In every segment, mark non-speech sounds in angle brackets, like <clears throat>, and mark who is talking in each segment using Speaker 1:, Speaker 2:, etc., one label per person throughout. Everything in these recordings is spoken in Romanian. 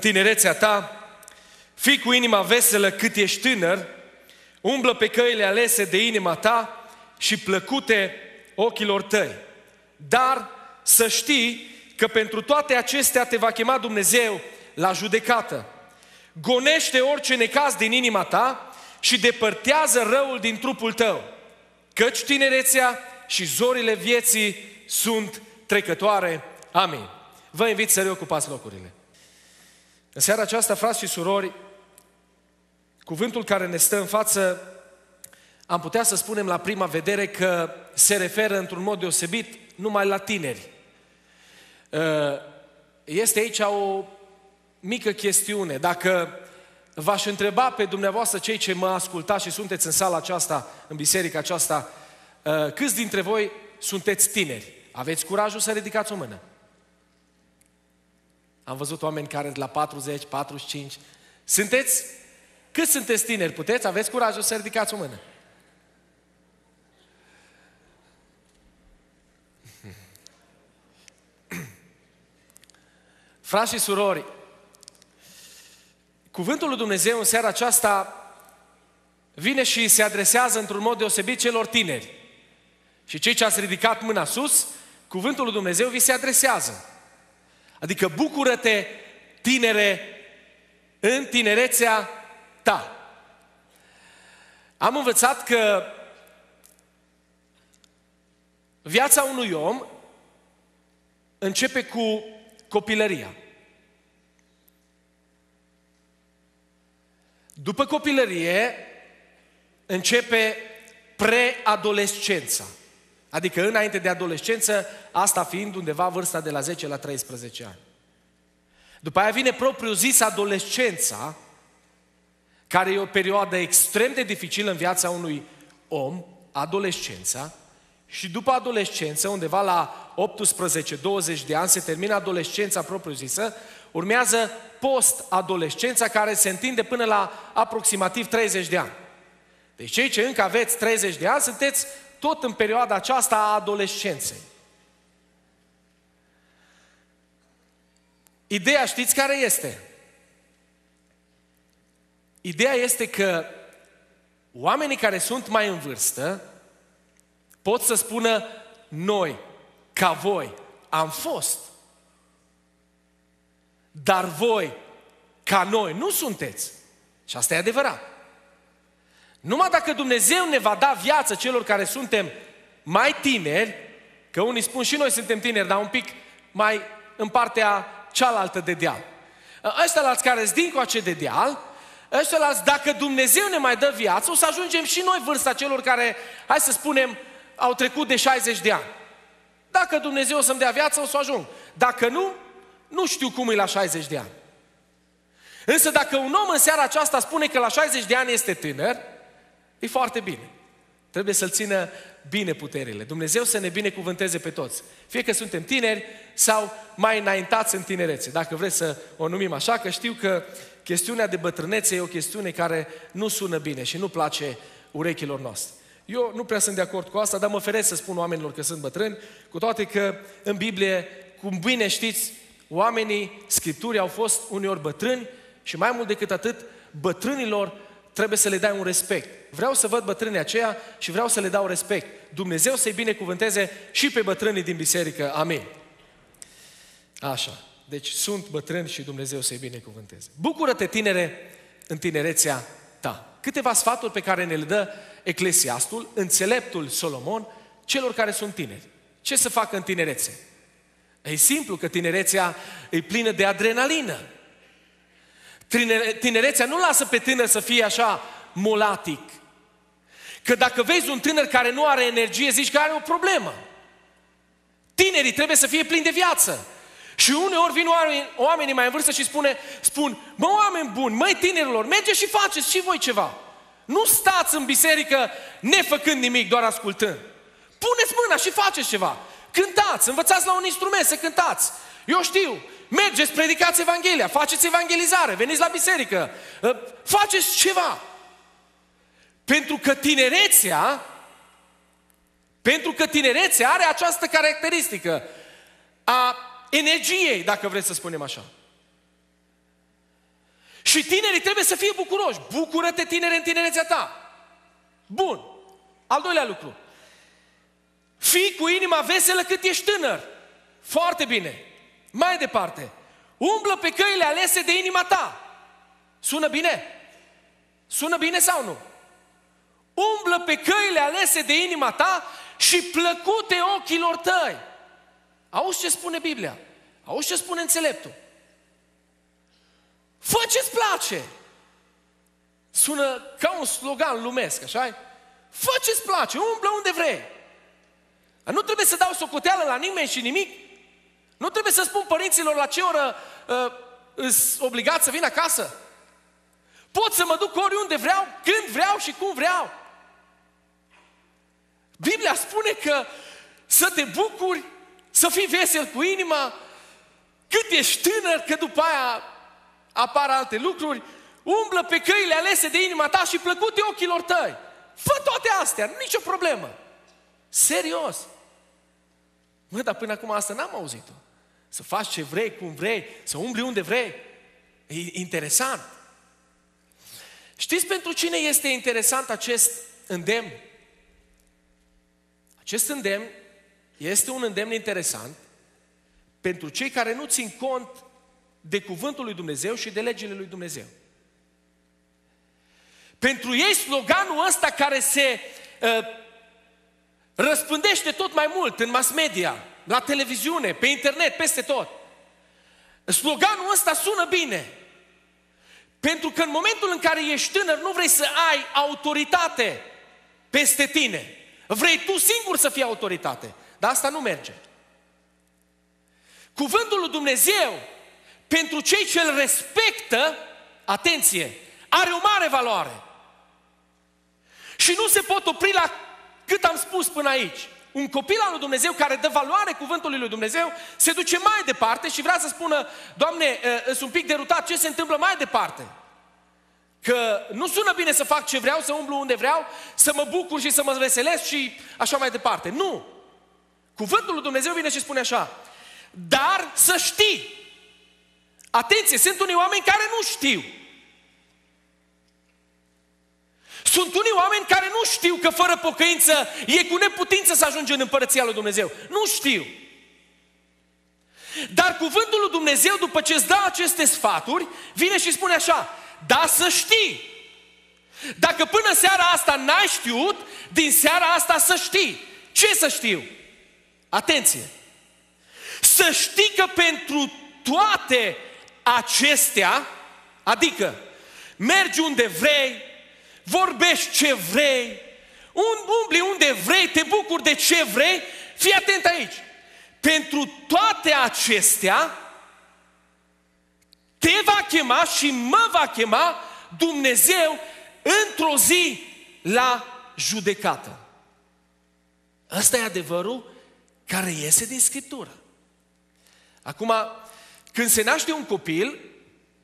Speaker 1: tinerețea ta, fii cu inima veselă cât ești tânăr, umblă pe căile alese de inima ta și plăcute ochilor tăi. Dar să știi că pentru toate acestea te va chema Dumnezeu la judecată. Gonește orice necaz din inima ta și depărtează răul din trupul tău, căci tinerețea și zorile vieții sunt trecătoare. Amin. Vă invit să reocupați locurile. În seara aceasta, frați și surori, cuvântul care ne stă în față, am putea să spunem la prima vedere că se referă într-un mod deosebit numai la tineri. Uh, este aici o mică chestiune. Dacă v-aș întreba pe dumneavoastră, cei ce mă ascultați și sunteți în sala aceasta, în biserica aceasta, uh, câți dintre voi sunteți tineri? Aveți curajul să ridicați o mână? Am văzut oameni care la 40, 45. Sunteți? Cât sunteți tineri? Puteți? Aveți curajul să ridicați o mână? <clears throat> Frați și surori, cuvântul lui Dumnezeu în seara aceasta vine și se adresează într-un mod deosebit celor tineri. Și cei ce ați ridicat mâna sus, cuvântul lui Dumnezeu vi se adresează. Adică bucură-te, tinere, în tinerețea ta. Am învățat că viața unui om începe cu copilăria. După copilărie începe preadolescența. Adică înainte de adolescență, asta fiind undeva vârsta de la 10 la 13 ani. După aia vine propriu zis adolescența, care e o perioadă extrem de dificilă în viața unui om, adolescența, și după adolescență, undeva la 18-20 de ani, se termină adolescența propriu-zisă, urmează post-adolescența care se întinde până la aproximativ 30 de ani. Deci cei ce încă aveți 30 de ani sunteți tot în perioada aceasta a adolescenței. Ideea știți care este? Ideea este că oamenii care sunt mai în vârstă pot să spună noi, ca voi, am fost. Dar voi, ca noi, nu sunteți. Și asta e adevărat. Numai dacă Dumnezeu ne va da viață celor care suntem mai tineri, că unii spun și noi suntem tineri, dar un pic mai în partea cealaltă de deal. Ăștia la care sunt dincoace de deal, ăștia la dacă Dumnezeu ne mai dă viață, o să ajungem și noi vârsta celor care, hai să spunem, au trecut de 60 de ani. Dacă Dumnezeu o să-mi dea viață, o să ajung. Dacă nu, nu știu cum e la 60 de ani. Însă dacă un om în seara aceasta spune că la 60 de ani este tânăr, E foarte bine. Trebuie să-L țină bine puterile. Dumnezeu să ne binecuvânteze pe toți. Fie că suntem tineri sau mai înaintați în tinerețe, dacă vreți să o numim așa, că știu că chestiunea de bătrânețe e o chestiune care nu sună bine și nu place urechilor noastre. Eu nu prea sunt de acord cu asta, dar mă feresc să spun oamenilor că sunt bătrâni, cu toate că în Biblie, cum bine știți, oamenii Scripturii au fost uneori bătrâni și mai mult decât atât, bătrânilor trebuie să le dai un respect. Vreau să văd bătrânii aceia și vreau să le dau respect. Dumnezeu să-i binecuvânteze și pe bătrânii din biserică. Amin. Așa. Deci sunt bătrâni și Dumnezeu să-i binecuvânteze. Bucură-te, tinere, în tinerețea ta. Câteva sfaturi pe care ne le dă Eclesiastul, înțeleptul Solomon, celor care sunt tineri. Ce să facă în tinerețe? E simplu că tinerețea e plină de adrenalină. Tinerețea nu lasă pe tânăr să fie așa molatic. Că dacă vezi un tânăr care nu are energie, zici că are o problemă. Tinerii trebuie să fie plini de viață. Și uneori vin oamenii, oamenii mai în vârstă și spune, spun, mă oameni buni, măi tinerilor, mergeți și faceți și voi ceva. Nu stați în biserică nefăcând nimic, doar ascultând. Puneți mâna și faceți ceva. Cântați, învățați la un instrument să cântați. Eu știu, Mergeți, predicați Evanghelia, faceți evangelizare, veniți la biserică, ă, faceți ceva. Pentru că tinerețea, pentru că tinerețea are această caracteristică a energiei, dacă vreți să spunem așa. Și tinerii trebuie să fie bucuroși. Bucură-te tinere în tinerețea ta. Bun. Al doilea lucru. Fii cu inima veselă cât ești tânăr. Foarte bine. Mai departe, umblă pe căile alese de inima ta. Sună bine? Sună bine sau nu? Umblă pe căile alese de inima ta și plăcute ochilor tăi. Auzi ce spune Biblia? Auzi ce spune înțeleptul? Fă ce-ți place! Sună ca un slogan lumesc, așa Fă ce-ți place, umblă unde vrei. Nu trebuie să dau socoteală la nimeni și nimic, nu trebuie să spun părinților la ce oră uh, îs obligat să vin acasă. Pot să mă duc oriunde vreau, când vreau și cum vreau. Biblia spune că să te bucuri, să fii vesel cu inima, cât ești tânăr, că după aia apar alte lucruri, umblă pe căile alese de inima ta și plăcute ochilor tăi. Fă toate astea, nicio problemă. Serios. Mă, dar până acum asta n-am auzit-o să faci ce vrei, cum vrei, să umbli unde vrei. E interesant. Știți pentru cine este interesant acest îndemn? Acest îndemn este un îndemn interesant pentru cei care nu țin cont de cuvântul lui Dumnezeu și de legile lui Dumnezeu. Pentru ei sloganul ăsta care se uh, răspândește tot mai mult în mass media, la televiziune, pe internet, peste tot. Sloganul ăsta sună bine. Pentru că în momentul în care ești tânăr, nu vrei să ai autoritate peste tine. Vrei tu singur să fii autoritate. Dar asta nu merge. Cuvântul lui Dumnezeu, pentru cei ce îl respectă, atenție, are o mare valoare. Și nu se pot opri la cât am spus până aici un copil al lui Dumnezeu care dă valoare cuvântului lui Dumnezeu, se duce mai departe și vrea să spună, Doamne, sunt un pic derutat, ce se întâmplă mai departe? Că nu sună bine să fac ce vreau, să umblu unde vreau, să mă bucur și să mă veselesc și așa mai departe. Nu! Cuvântul lui Dumnezeu vine și spune așa, dar să știi. Atenție, sunt unii oameni care nu știu. Sunt unii oameni care nu știu că fără pocăință e cu neputință să ajungi în împărăția lui Dumnezeu. Nu știu. Dar cuvântul lui Dumnezeu, după ce îți dă aceste sfaturi, vine și spune așa, da să știi. Dacă până seara asta n-ai știut, din seara asta să știi. Ce să știu? Atenție! Să știi că pentru toate acestea, adică mergi unde vrei, vorbești ce vrei, umbli unde vrei, te bucuri de ce vrei, fii atent aici. Pentru toate acestea, te va chema și mă va chema Dumnezeu într-o zi la judecată. Ăsta e adevărul care iese din Scriptură. Acum, când se naște un copil,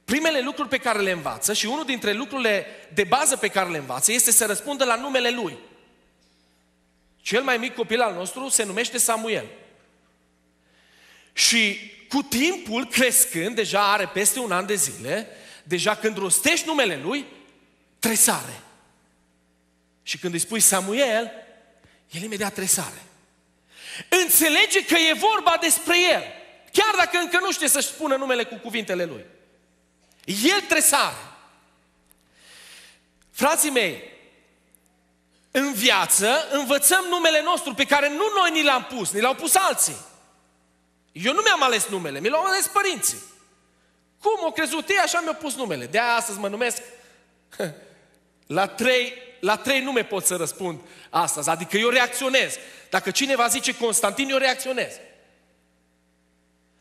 Speaker 1: primele lucruri pe care le învață și unul dintre lucrurile de bază pe care le învață este să răspundă la numele lui. Cel mai mic copil al nostru se numește Samuel. Și cu timpul, crescând, deja are peste un an de zile, deja când rostești numele lui, tresare. Și când îi spui Samuel, el imediat tresare. Înțelege că e vorba despre el, chiar dacă încă nu știe să-și spună numele cu cuvintele lui. El trebuie să are. Frații mei, în viață învățăm numele nostru pe care nu noi ni l-am pus, ni l-au pus alții. Eu nu mi-am ales numele, mi l-au ales părinții. Cum o crezut ei, așa mi-au pus numele. De aia astăzi mă numesc <laughs> la trei, la trei nume pot să răspund astăzi. Adică eu reacționez. Dacă cineva zice Constantin, eu reacționez.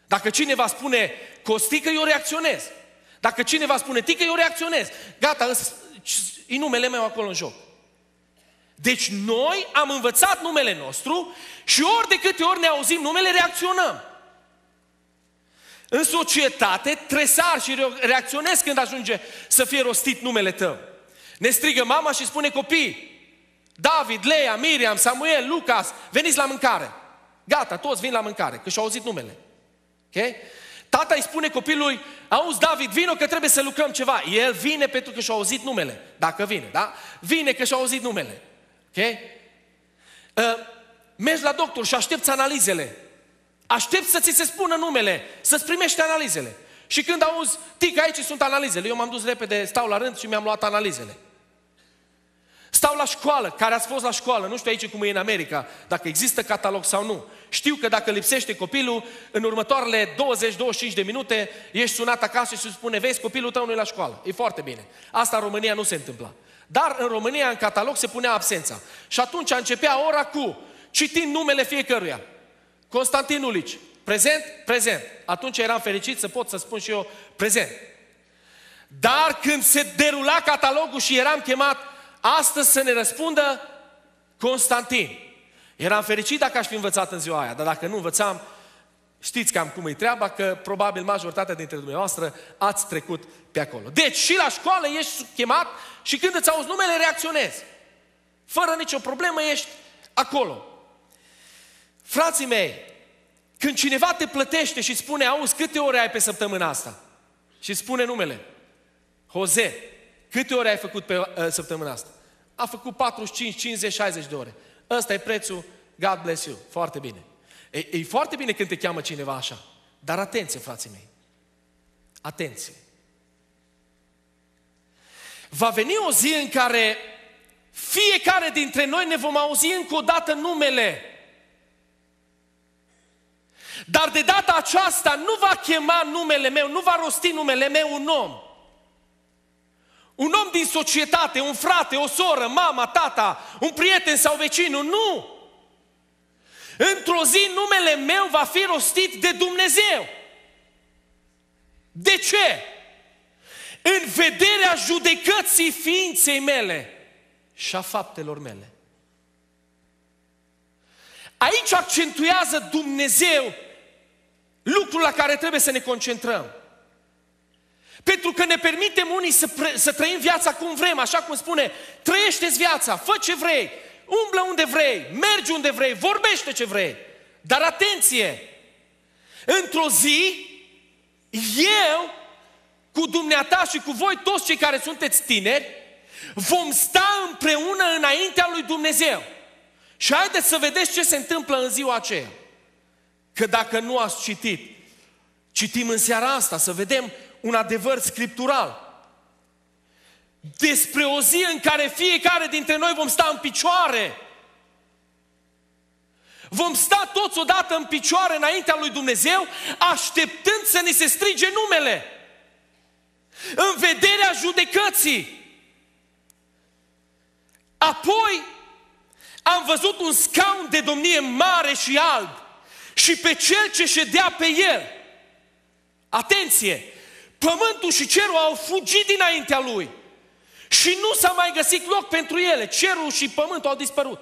Speaker 1: Dacă cineva spune Costică, eu reacționez. Dacă cineva spune tică, eu reacționez. Gata, e numele meu acolo în joc. Deci noi am învățat numele nostru și ori de câte ori ne auzim numele, reacționăm. În societate, tresar și reacționez când ajunge să fie rostit numele tău. Ne strigă mama și spune copii, David, Leia, Miriam, Samuel, Lucas, veniți la mâncare. Gata, toți vin la mâncare, că și-au auzit numele. Okay? Tata îi spune copilului, auzi David, vino că trebuie să lucrăm ceva. El vine pentru că și-a auzit numele, dacă vine, da? Vine că și-a auzit numele, ok? Uh, mergi la doctor și aștepți analizele. Aștepți să ți se spună numele, să-ți primești analizele. Și când auzi, tic, aici sunt analizele, eu m-am dus repede, stau la rând și mi-am luat analizele. Stau la școală, care ați fost la școală, nu știu aici cum e în America, dacă există catalog sau nu. Știu că dacă lipsește copilul, în următoarele 20-25 de minute ești sunat acasă și se spune, vezi, copilul tău nu e la școală. E foarte bine. Asta în România nu se întâmpla. Dar în România, în catalog, se punea absența. Și atunci începea ora cu, citind numele fiecăruia. Constantin Ulici, prezent, prezent. Atunci eram fericit să pot să spun și eu prezent. Dar când se derula catalogul și eram chemat Astăzi să ne răspundă Constantin. Eram fericit dacă aș fi învățat în ziua aia, dar dacă nu învățam, știți cam cum e treaba, că probabil majoritatea dintre dumneavoastră ați trecut pe acolo. Deci și la școală ești chemat și când îți auzi numele reacționezi. Fără nicio problemă ești acolo. Frații mei, când cineva te plătește și spune, auzi, câte ore ai pe săptămâna asta? Și spune numele. Hoze, câte ore ai făcut pe uh, săptămâna asta? a făcut 45, 50, 60 de ore. Ăsta e prețul, God bless you. Foarte bine. E, e foarte bine când te cheamă cineva așa. Dar atenție, frații mei. Atenție. Va veni o zi în care fiecare dintre noi ne vom auzi încă o dată numele. Dar de data aceasta nu va chema numele meu, nu va rosti numele meu un om, un om din societate, un frate, o soră, mama, tata, un prieten sau vecinul, nu! Într-o zi numele meu va fi rostit de Dumnezeu. De ce? În vederea judecății ființei mele și a faptelor mele. Aici accentuează Dumnezeu lucrul la care trebuie să ne concentrăm. Pentru că ne permitem unii să, pre- să trăim viața cum vrem, așa cum spune, trăiește-ți viața, fă ce vrei, umblă unde vrei, mergi unde vrei, vorbește ce vrei. Dar atenție! Într-o zi, eu, cu dumneata și cu voi toți cei care sunteți tineri, vom sta împreună înaintea lui Dumnezeu. Și haideți să vedeți ce se întâmplă în ziua aceea. Că dacă nu ați citit, citim în seara asta, să vedem un adevăr scriptural. Despre o zi în care fiecare dintre noi vom sta în picioare. Vom sta toți odată în picioare înaintea lui Dumnezeu, așteptând să ni se strige numele. În vederea judecății. Apoi am văzut un scaun de domnie mare și alb și pe cel ce ședea pe el. Atenție! pământul și cerul au fugit dinaintea lui. Și nu s-a mai găsit loc pentru ele. Cerul și pământul au dispărut.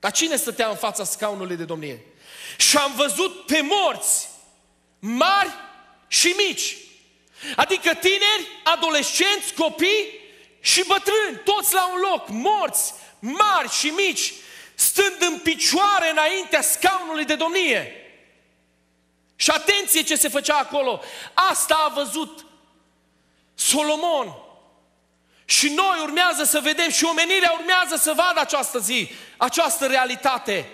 Speaker 1: Dar cine stătea în fața scaunului de domnie? Și am văzut pe morți, mari și mici. Adică tineri, adolescenți, copii și bătrâni, toți la un loc, morți, mari și mici, stând în picioare înaintea scaunului de domnie. Și atenție ce se făcea acolo. Asta a văzut Solomon. Și noi urmează să vedem și omenirea urmează să vadă această zi, această realitate.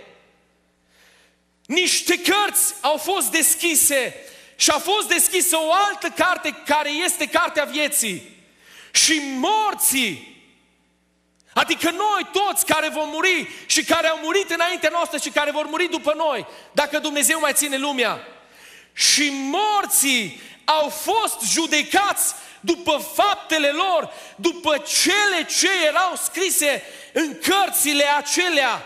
Speaker 1: Niște cărți au fost deschise și a fost deschisă o altă carte care este Cartea Vieții. Și morții Adică noi toți care vom muri și care au murit înaintea noastră și care vor muri după noi, dacă Dumnezeu mai ține lumea, și morții au fost judecați după faptele lor, după cele ce erau scrise în cărțile acelea.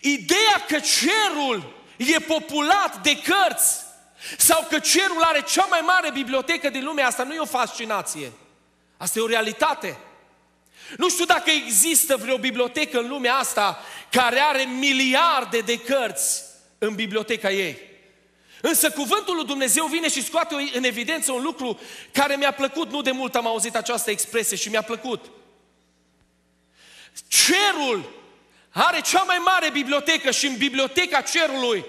Speaker 1: Ideea că cerul e populat de cărți sau că cerul are cea mai mare bibliotecă din lumea asta nu e o fascinație. Asta e o realitate. Nu știu dacă există vreo bibliotecă în lumea asta care are miliarde de cărți în biblioteca ei. Însă cuvântul lui Dumnezeu vine și scoate în evidență un lucru care mi-a plăcut. Nu de mult am auzit această expresie și mi-a plăcut. Cerul are cea mai mare bibliotecă și în biblioteca cerului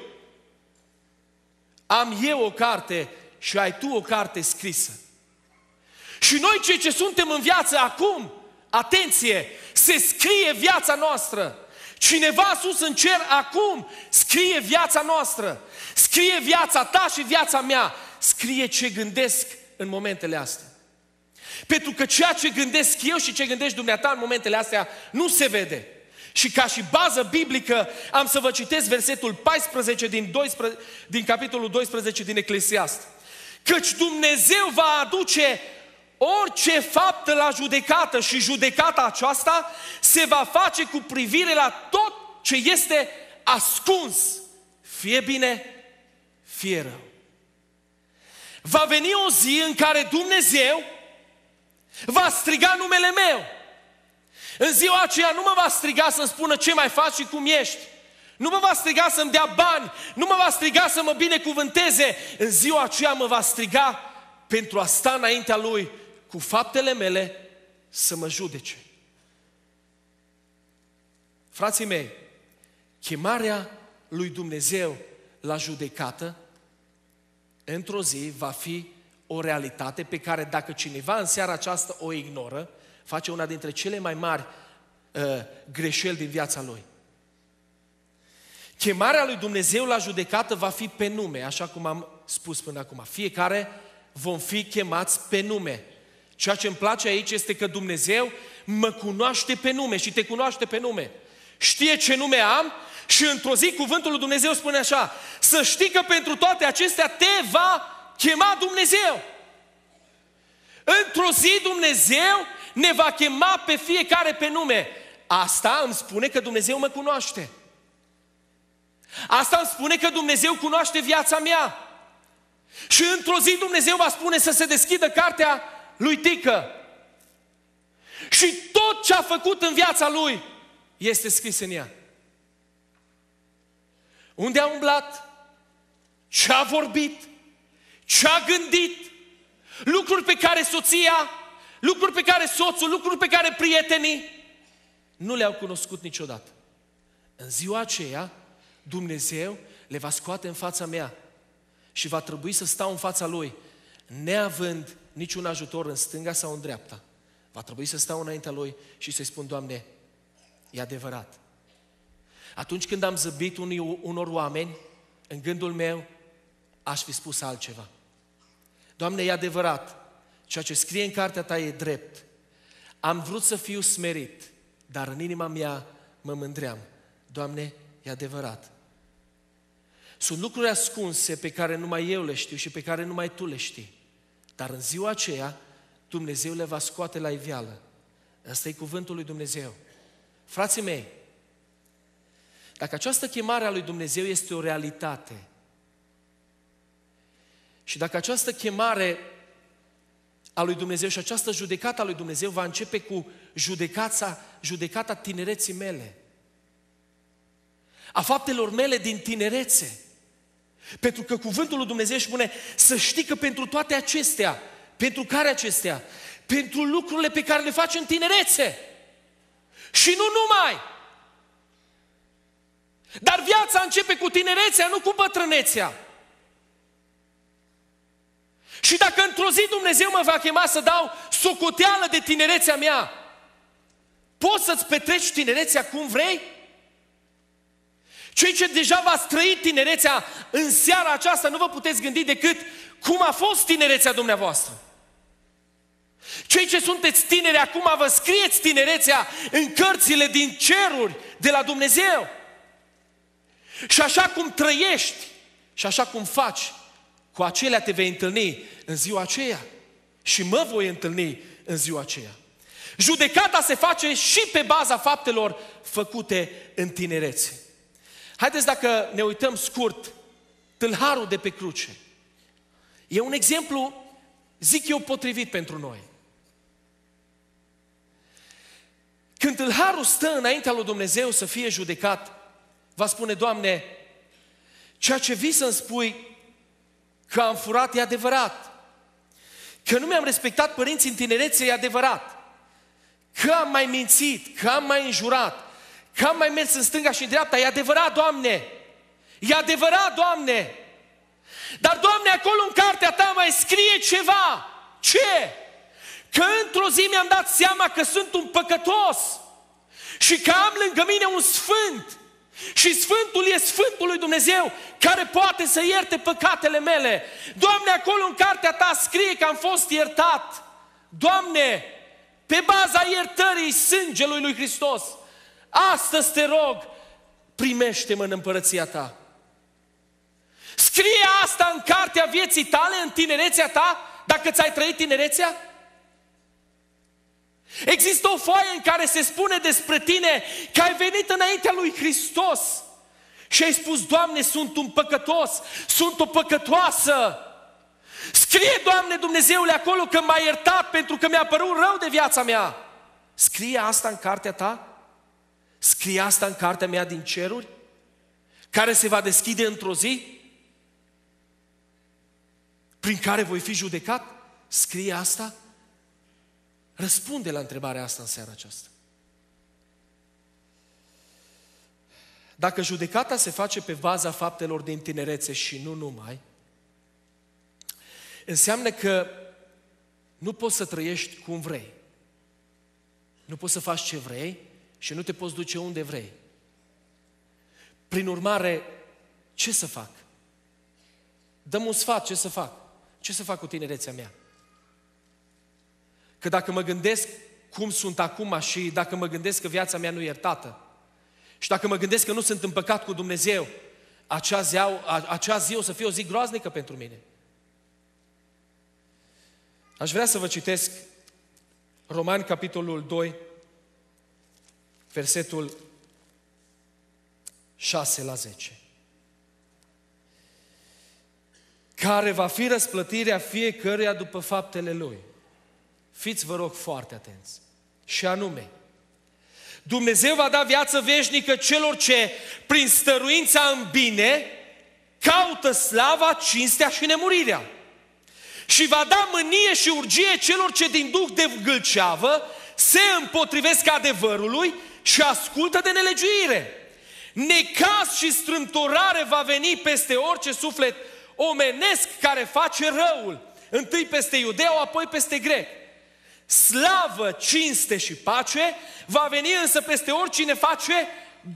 Speaker 1: am eu o carte și ai tu o carte scrisă. Și noi cei ce suntem în viață acum, atenție, se scrie viața noastră. Cineva sus în cer acum scrie viața noastră, scrie viața ta și viața mea, scrie ce gândesc în momentele astea. Pentru că ceea ce gândesc eu și ce gândești dumneata în momentele astea nu se vede. Și ca și bază biblică am să vă citesc versetul 14 din, 12, din capitolul 12 din Eclesiast. Căci Dumnezeu va aduce orice faptă la judecată și judecata aceasta se va face cu privire la tot ce este ascuns, fie bine, fie rău. Va veni o zi în care Dumnezeu va striga numele meu. În ziua aceea nu mă va striga să-mi spună ce mai faci și cum ești. Nu mă va striga să-mi dea bani, nu mă va striga să mă binecuvânteze. În ziua aceea mă va striga pentru a sta înaintea Lui cu faptele mele să mă judece. Frații mei, chemarea lui Dumnezeu la judecată într-o zi va fi o realitate pe care dacă cineva în seara aceasta o ignoră, face una dintre cele mai mari uh, greșeli din viața lui. Chemarea lui Dumnezeu la judecată va fi pe nume, așa cum am spus până acum. Fiecare vom fi chemați pe nume. Ceea ce îmi place aici este că Dumnezeu mă cunoaște pe nume și te cunoaște pe nume. Știe ce nume am și într-o zi cuvântul lui Dumnezeu spune așa, să știi că pentru toate acestea te va chema Dumnezeu. Într-o zi Dumnezeu ne va chema pe fiecare pe nume. Asta îmi spune că Dumnezeu mă cunoaște. Asta îmi spune că Dumnezeu cunoaște viața mea. Și într-o zi Dumnezeu va spune să se deschidă cartea lui Tică. Și tot ce a făcut în viața lui este scris în ea. Unde a umblat, ce a vorbit, ce a gândit, lucruri pe care soția, lucruri pe care soțul, lucruri pe care prietenii nu le-au cunoscut niciodată. În ziua aceea, Dumnezeu le va scoate în fața mea și va trebui să stau în fața Lui, neavând niciun ajutor în stânga sau în dreapta. Va trebui să stau înaintea Lui și să-i spun, Doamne, e adevărat. Atunci când am zăbit unii, unor oameni, în gândul meu, aș fi spus altceva. Doamne, e adevărat, ceea ce scrie în cartea Ta e drept. Am vrut să fiu smerit, dar în inima mea mă mândream. Doamne, e adevărat. Sunt lucruri ascunse pe care numai eu le știu și pe care numai Tu le știi. Dar în ziua aceea, Dumnezeu le va scoate la iveală. Asta e cuvântul lui Dumnezeu. Frații mei, dacă această chemare a lui Dumnezeu este o realitate și dacă această chemare a lui Dumnezeu și această judecată a lui Dumnezeu va începe cu judecata, judecata tinereții mele, a faptelor mele din tinerețe, pentru că cuvântul lui Dumnezeu își spune să știi că pentru toate acestea, pentru care acestea? Pentru lucrurile pe care le faci în tinerețe. Și nu numai. Dar viața începe cu tinerețea, nu cu bătrânețea. Și dacă într-o zi Dumnezeu mă va chema să dau socoteală de tinerețea mea, poți să-ți petreci tinerețea cum vrei? Cei ce deja v-ați trăit tinerețea în seara aceasta nu vă puteți gândi decât cum a fost tinerețea dumneavoastră. Cei ce sunteți tineri acum vă scrieți tinerețea în cărțile din ceruri de la Dumnezeu. Și așa cum trăiești și așa cum faci, cu acelea te vei întâlni în ziua aceea. Și mă voi întâlni în ziua aceea. Judecata se face și pe baza faptelor făcute în tinerețe. Haideți dacă ne uităm scurt, tâlharul de pe cruce. E un exemplu, zic eu, potrivit pentru noi. Când tâlharul stă înaintea lui Dumnezeu să fie judecat, va spune, Doamne, ceea ce vii să-mi spui că am furat e adevărat, că nu mi-am respectat părinții în tinerețe e adevărat, că am mai mințit, că am mai înjurat, Că am mai mers în stânga și în dreapta. E adevărat, Doamne! E adevărat, Doamne! Dar, Doamne, acolo în cartea Ta mai scrie ceva. Ce? Că într-o zi mi-am dat seama că sunt un păcătos și că am lângă mine un sfânt. Și Sfântul e Sfântul lui Dumnezeu care poate să ierte păcatele mele. Doamne, acolo în cartea Ta scrie că am fost iertat. Doamne, pe baza iertării sângelui lui Hristos. Astăzi te rog, primește-mă în împărăția ta. Scrie asta în cartea vieții tale, în tinerețea ta, dacă ți-ai trăit tinerețea? Există o foaie în care se spune despre tine că ai venit înaintea lui Hristos și ai spus, Doamne, sunt un păcătos, sunt o păcătoasă. Scrie, Doamne Dumnezeule, acolo că m-ai iertat pentru că mi-a părut rău de viața mea. Scrie asta în cartea ta? Scrie asta în cartea mea din ceruri? Care se va deschide într-o zi? Prin care voi fi judecat? Scrie asta? Răspunde la întrebarea asta în seara aceasta. Dacă judecata se face pe baza faptelor din tinerețe și nu numai, înseamnă că nu poți să trăiești cum vrei. Nu poți să faci ce vrei, și nu te poți duce unde vrei. Prin urmare, ce să fac? Dăm un sfat, ce să fac? Ce să fac cu tinerețea mea? Că dacă mă gândesc cum sunt acum și dacă mă gândesc că viața mea nu e iertată și dacă mă gândesc că nu sunt împăcat cu Dumnezeu, acea zi, acea zi o să fie o zi groaznică pentru mine. Aș vrea să vă citesc Romani, capitolul 2, versetul 6 la 10. Care va fi răsplătirea fiecăruia după faptele lui. Fiți, vă rog, foarte atenți. Și anume, Dumnezeu va da viață veșnică celor ce, prin stăruința în bine, caută slava, cinstea și nemurirea. Și va da mânie și urgie celor ce din duc de gâlceavă se împotrivesc adevărului și ascultă de nelegiuire. Necaz și strâmtorare va veni peste orice suflet omenesc care face răul. Întâi peste iudeu, apoi peste grec. Slavă, cinste și pace va veni însă peste oricine face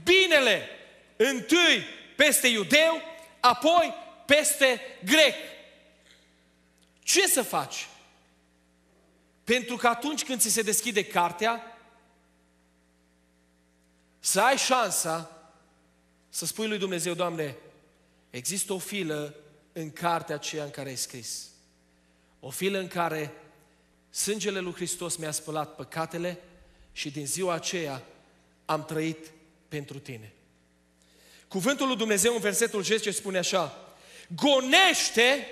Speaker 1: binele. Întâi peste iudeu, apoi peste grec. Ce să faci? Pentru că atunci când ți se deschide cartea, să ai șansa să spui lui Dumnezeu, Doamne, există o filă în cartea aceea în care ai scris. O filă în care sângele lui Hristos mi-a spălat păcatele și din ziua aceea am trăit pentru tine. Cuvântul lui Dumnezeu în versetul 10 spune așa, gonește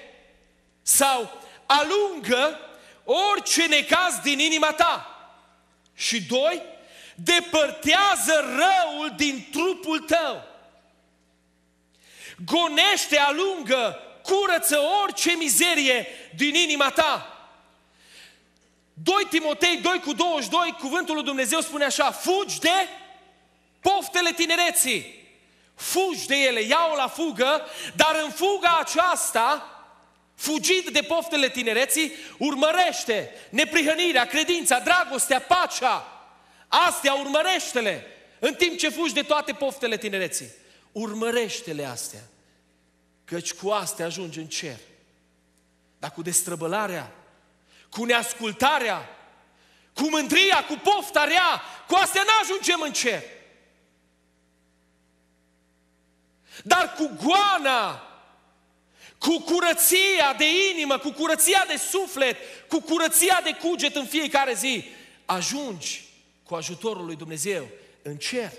Speaker 1: sau alungă orice necaz din inima ta. Și doi, depărtează răul din trupul tău. Gonește, alungă, curăță orice mizerie din inima ta. 2 Timotei 2 cu 22, cuvântul lui Dumnezeu spune așa, fugi de poftele tinereții. Fugi de ele, iau la fugă, dar în fuga aceasta, fugind de poftele tinereții, urmărește neprihănirea, credința, dragostea, pacea, Astea urmărește-le! În timp ce fugi de toate poftele tinereții. Urmărește-le astea. Căci cu astea ajungi în cer. Dar cu destrăbălarea, cu neascultarea, cu mândria, cu pofta rea, cu astea nu ajungem în cer. Dar cu goana, cu curăția de inimă, cu curăția de suflet, cu curăția de cuget în fiecare zi, ajungi cu ajutorul lui Dumnezeu în cer.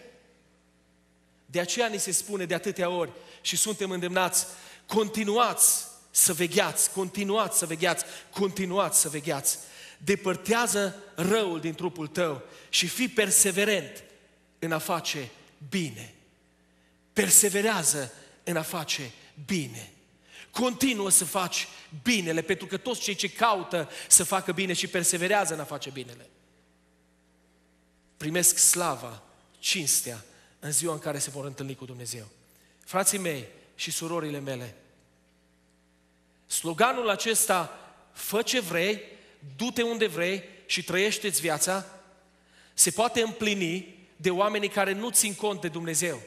Speaker 1: De aceea ni se spune de atâtea ori și suntem îndemnați, continuați să vegheați, continuați să vegheați, continuați să vegheați. Depărtează răul din trupul tău și fii perseverent în a face bine. Perseverează în a face bine. Continuă să faci binele, pentru că toți cei ce caută să facă bine și perseverează în a face binele primesc slava, cinstea, în ziua în care se vor întâlni cu Dumnezeu. Frații mei și surorile mele, sloganul acesta, fă ce vrei, du-te unde vrei și trăiește-ți viața, se poate împlini de oamenii care nu țin cont de Dumnezeu.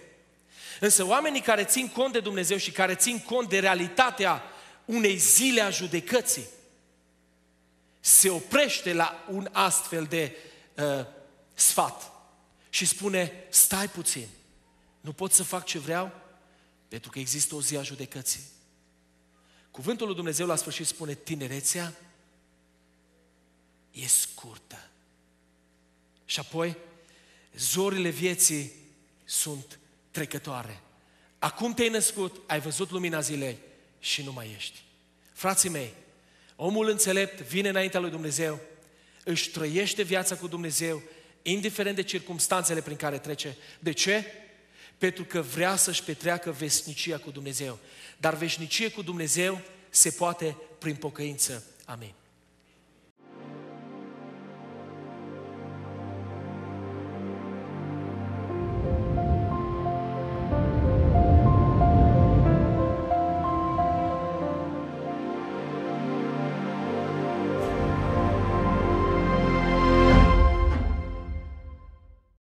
Speaker 1: Însă oamenii care țin cont de Dumnezeu și care țin cont de realitatea unei zile a judecății, se oprește la un astfel de uh, sfat și spune, stai puțin, nu pot să fac ce vreau, pentru că există o zi a judecății. Cuvântul lui Dumnezeu la sfârșit spune, tinerețea e scurtă. Și apoi, zorile vieții sunt trecătoare. Acum te-ai născut, ai văzut lumina zilei și nu mai ești. Frații mei, omul înțelept vine înaintea lui Dumnezeu, își trăiește viața cu Dumnezeu indiferent de circumstanțele prin care trece. De ce? Pentru că vrea să-și petreacă veșnicia cu Dumnezeu. Dar veșnicie cu Dumnezeu se poate prin pocăință. Amin.